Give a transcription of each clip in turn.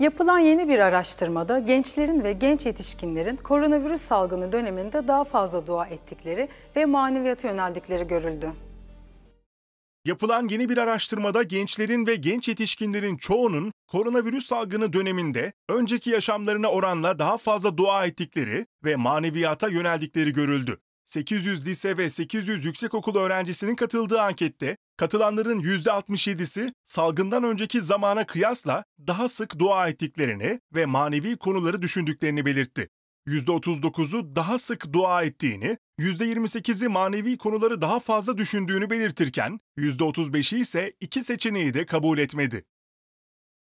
Yapılan yeni bir araştırmada gençlerin ve genç yetişkinlerin koronavirüs salgını döneminde daha fazla dua ettikleri ve maneviyata yöneldikleri görüldü. Yapılan yeni bir araştırmada gençlerin ve genç yetişkinlerin çoğunun koronavirüs salgını döneminde önceki yaşamlarına oranla daha fazla dua ettikleri ve maneviyata yöneldikleri görüldü. 800 lise ve 800 yüksekokul öğrencisinin katıldığı ankette katılanların %67'si salgından önceki zamana kıyasla daha sık dua ettiklerini ve manevi konuları düşündüklerini belirtti. %39'u daha sık dua ettiğini, %28'i manevi konuları daha fazla düşündüğünü belirtirken, %35'i ise iki seçeneği de kabul etmedi.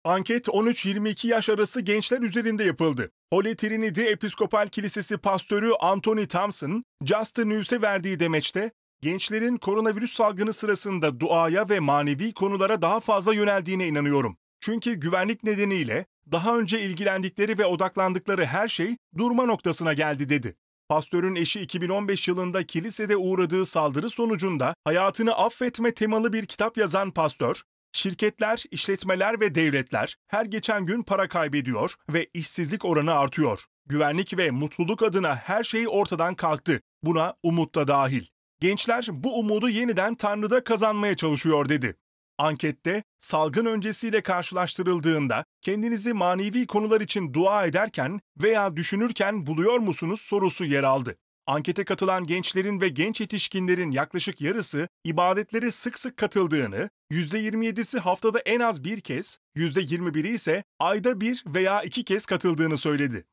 Anket 13-22 yaş arası gençler üzerinde yapıldı. Holy Trinity Episkopal Kilisesi pastörü Anthony Thompson, Justin News'e verdiği demeçte gençlerin koronavirüs salgını sırasında duaya ve manevi konulara daha fazla yöneldiğine inanıyorum. Çünkü güvenlik nedeniyle daha önce ilgilendikleri ve odaklandıkları her şey durma noktasına geldi dedi. Pastörün eşi 2015 yılında kilisede uğradığı saldırı sonucunda hayatını affetme temalı bir kitap yazan pastör, şirketler, işletmeler ve devletler her geçen gün para kaybediyor ve işsizlik oranı artıyor. Güvenlik ve mutluluk adına her şey ortadan kalktı. Buna umut da dahil gençler bu umudu yeniden Tanrı'da kazanmaya çalışıyor dedi. Ankette salgın öncesiyle karşılaştırıldığında kendinizi manevi konular için dua ederken veya düşünürken buluyor musunuz sorusu yer aldı. Ankete katılan gençlerin ve genç yetişkinlerin yaklaşık yarısı ibadetlere sık sık katıldığını, %27'si haftada en az bir kez, %21'i ise ayda bir veya iki kez katıldığını söyledi.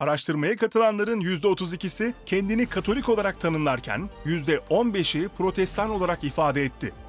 Araştırmaya katılanların %32'si kendini Katolik olarak tanımlarken %15'i Protestan olarak ifade etti.